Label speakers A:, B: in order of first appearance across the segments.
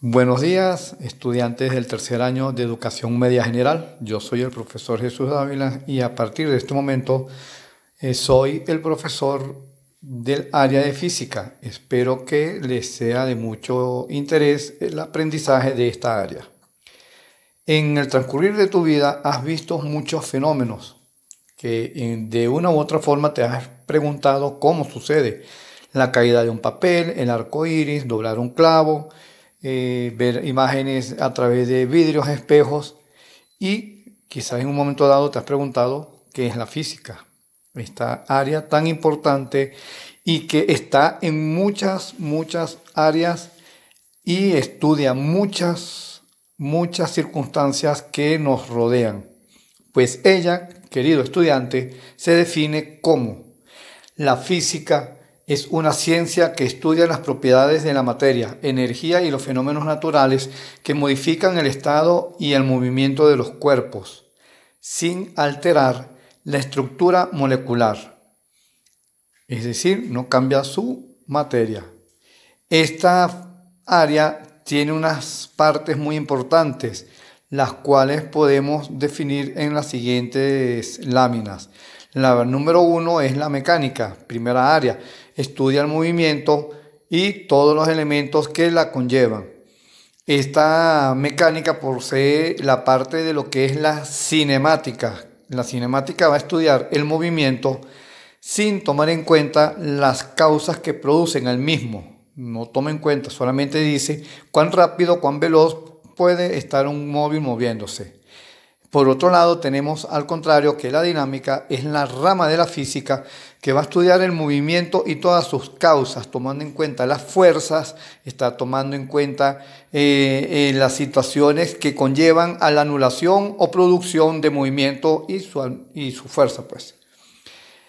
A: Buenos días, estudiantes del tercer año de Educación Media General. Yo soy el profesor Jesús Dávila y a partir de este momento eh, soy el profesor del área de física. Espero que les sea de mucho interés el aprendizaje de esta área. En el transcurrir de tu vida has visto muchos fenómenos que eh, de una u otra forma te has preguntado cómo sucede. La caída de un papel, el arco iris, doblar un clavo, eh, ver imágenes a través de vidrios, espejos y quizás en un momento dado te has preguntado qué es la física, esta área tan importante y que está en muchas, muchas áreas y estudia muchas, muchas circunstancias que nos rodean. Pues ella, querido estudiante, se define como la física es una ciencia que estudia las propiedades de la materia, energía y los fenómenos naturales que modifican el estado y el movimiento de los cuerpos, sin alterar la estructura molecular. Es decir, no cambia su materia. Esta área tiene unas partes muy importantes, las cuales podemos definir en las siguientes láminas. La número uno es la mecánica, primera área estudia el movimiento y todos los elementos que la conllevan. Esta mecánica posee la parte de lo que es la cinemática. La cinemática va a estudiar el movimiento sin tomar en cuenta las causas que producen al mismo. No toma en cuenta, solamente dice cuán rápido, cuán veloz puede estar un móvil moviéndose. Por otro lado, tenemos al contrario que la dinámica es la rama de la física que va a estudiar el movimiento y todas sus causas, tomando en cuenta las fuerzas, está tomando en cuenta eh, eh, las situaciones que conllevan a la anulación o producción de movimiento y su, y su fuerza. Pues.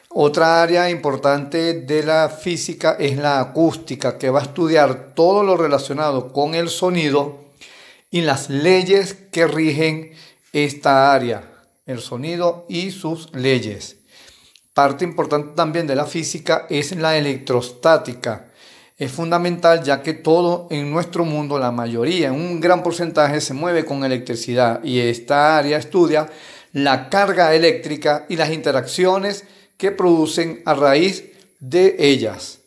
A: Otra área importante de la física es la acústica, que va a estudiar todo lo relacionado con el sonido y las leyes que rigen esta área, el sonido y sus leyes. Parte importante también de la física es la electrostática. Es fundamental ya que todo en nuestro mundo, la mayoría, un gran porcentaje se mueve con electricidad y esta área estudia la carga eléctrica y las interacciones que producen a raíz de ellas.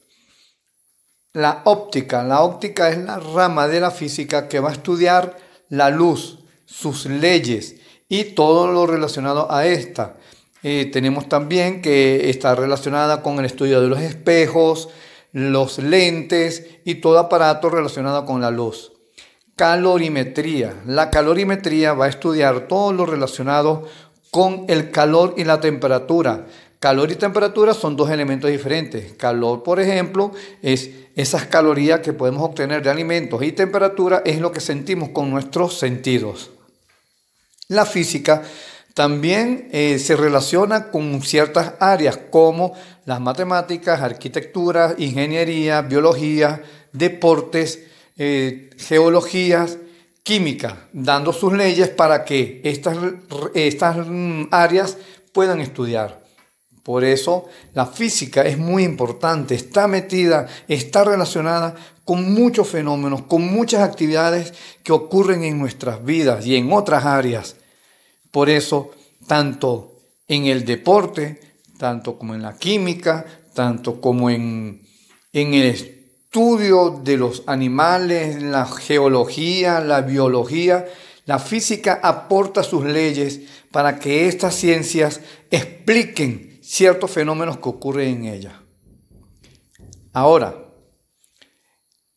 A: La óptica. La óptica es la rama de la física que va a estudiar la luz, sus leyes y todo lo relacionado a esta. Eh, tenemos también que está relacionada con el estudio de los espejos, los lentes y todo aparato relacionado con la luz. Calorimetría. La calorimetría va a estudiar todo lo relacionado con el calor y la temperatura. Calor y temperatura son dos elementos diferentes. Calor, por ejemplo, es esas calorías que podemos obtener de alimentos y temperatura es lo que sentimos con nuestros sentidos. La física también eh, se relaciona con ciertas áreas como las matemáticas, arquitectura, ingeniería, biología, deportes, eh, geologías, química, dando sus leyes para que estas, estas mm, áreas puedan estudiar. Por eso la física es muy importante, está metida, está relacionada con muchos fenómenos, con muchas actividades que ocurren en nuestras vidas y en otras áreas. Por eso, tanto en el deporte, tanto como en la química, tanto como en, el estudio de los animales, la geología, la biología, la física aporta sus leyes para que estas ciencias expliquen ciertos fenómenos que ocurren en ellas. Ahora,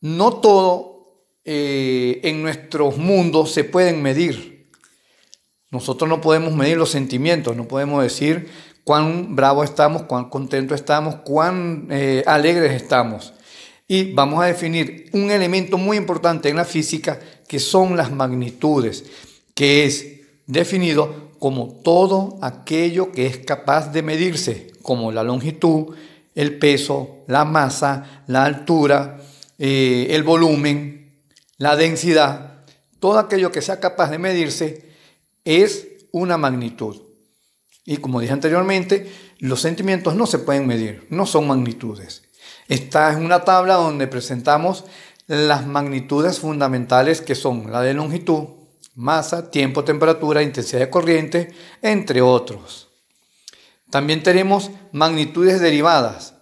A: no todo eh, en nuestros mundos se pueden medir. Nosotros no podemos medir los sentimientos, no podemos decir cuán bravos estamos, cuán contentos estamos, cuán eh, alegres estamos. Y vamos a definir un elemento muy importante en la física que son las magnitudes, que es definido como todo aquello que es capaz de medirse, como la longitud, el peso, la masa, la altura, eh, el volumen, la densidad, todo aquello que sea capaz de medirse es una magnitud. Y como dije anteriormente, los sentimientos no se pueden medir, no son magnitudes. Esta es una tabla donde presentamos las magnitudes fundamentales que son la de longitud, masa, tiempo, temperatura, intensidad de corriente, entre otros. También tenemos magnitudes derivadas.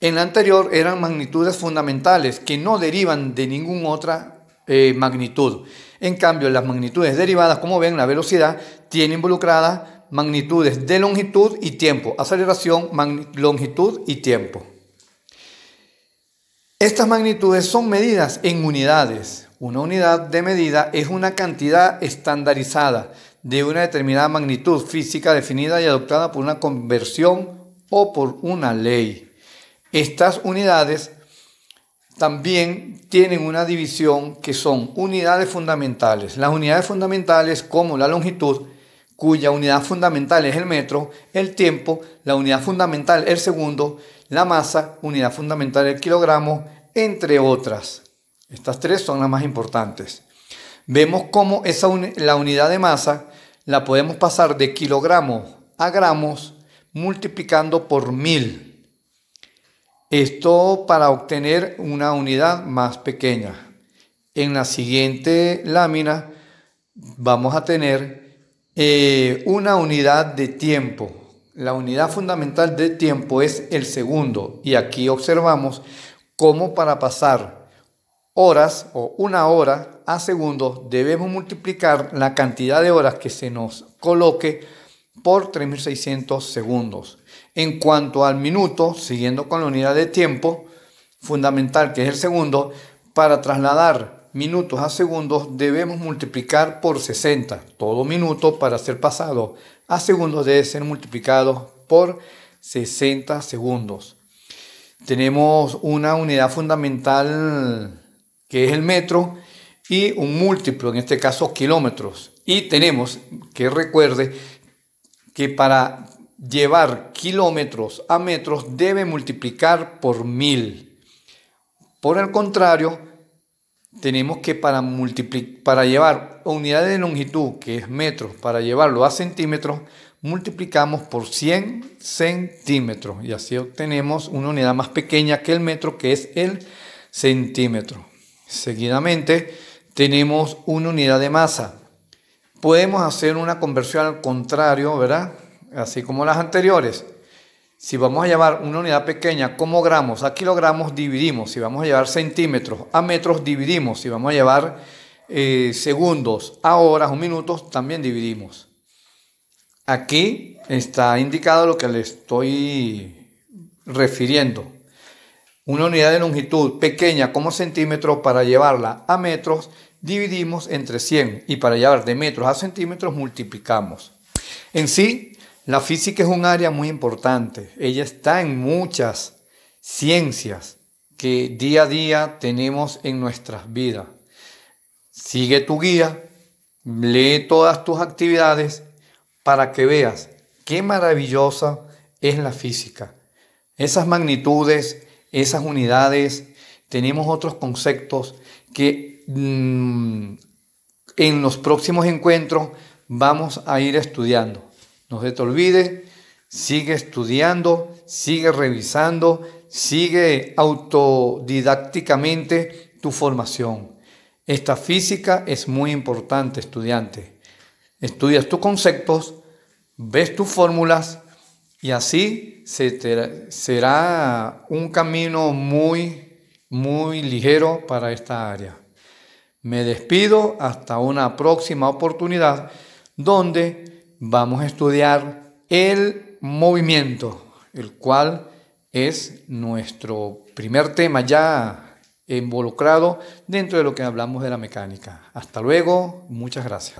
A: En la anterior eran magnitudes fundamentales que no derivan de ninguna otra eh, magnitud. En cambio, las magnitudes derivadas, como ven, la velocidad tiene involucradas magnitudes de longitud y tiempo, aceleración, longitud y tiempo. Estas magnitudes son medidas en unidades. Una unidad de medida es una cantidad estandarizada de una determinada magnitud física definida y adoptada por una conversión o por una ley. Estas unidades también tienen una división que son unidades fundamentales. Las unidades fundamentales como la longitud, cuya unidad fundamental es el metro, el tiempo, la unidad fundamental el segundo, la masa, unidad fundamental el kilogramo, entre otras. Estas tres son las más importantes. Vemos cómo esa la unidad de masa la podemos pasar de kilogramos a gramos multiplicando por mil. Esto para obtener una unidad más pequeña. En la siguiente lámina vamos a tener eh, una unidad de tiempo. La unidad fundamental de tiempo es el segundo y aquí observamos cómo para pasar horas o una hora a segundos debemos multiplicar la cantidad de horas que se nos coloque por 3600 segundos. En cuanto al minuto, siguiendo con la unidad de tiempo, fundamental que es el segundo, para trasladar minutos a segundos debemos multiplicar por 60. Todo minuto para ser pasado a segundos debe ser multiplicado por 60 segundos. Tenemos una unidad fundamental que es el metro y un múltiplo, en este caso kilómetros. Y tenemos que recuerde que para llevar kilómetros a metros debe multiplicar por mil. Por el contrario, tenemos que para, para llevar unidad de longitud, que es metros, para llevarlo a centímetros, multiplicamos por 100 centímetros y así obtenemos una unidad más pequeña que el metro, que es el centímetro. Seguidamente, tenemos una unidad de masa. Podemos hacer una conversión al contrario, ¿verdad? así como las anteriores, si vamos a llevar una unidad pequeña como gramos a kilogramos, dividimos. Si vamos a llevar centímetros a metros, dividimos. Si vamos a llevar eh, segundos a horas o minutos, también dividimos. Aquí está indicado lo que le estoy refiriendo. Una unidad de longitud pequeña como centímetros para llevarla a metros, dividimos entre 100 y para llevar de metros a centímetros multiplicamos. En sí, la física es un área muy importante. Ella está en muchas ciencias que día a día tenemos en nuestras vidas. Sigue tu guía, lee todas tus actividades para que veas qué maravillosa es la física. Esas magnitudes, esas unidades, tenemos otros conceptos que mm, en los próximos encuentros vamos a ir estudiando. No se te olvide, sigue estudiando, sigue revisando, sigue autodidácticamente tu formación. Esta física es muy importante, estudiante. Estudias tus conceptos, ves tus fórmulas y así se será un camino muy, muy ligero para esta área. Me despido hasta una próxima oportunidad donde vamos a estudiar el movimiento, el cual es nuestro primer tema ya involucrado dentro de lo que hablamos de la mecánica. Hasta luego, muchas gracias.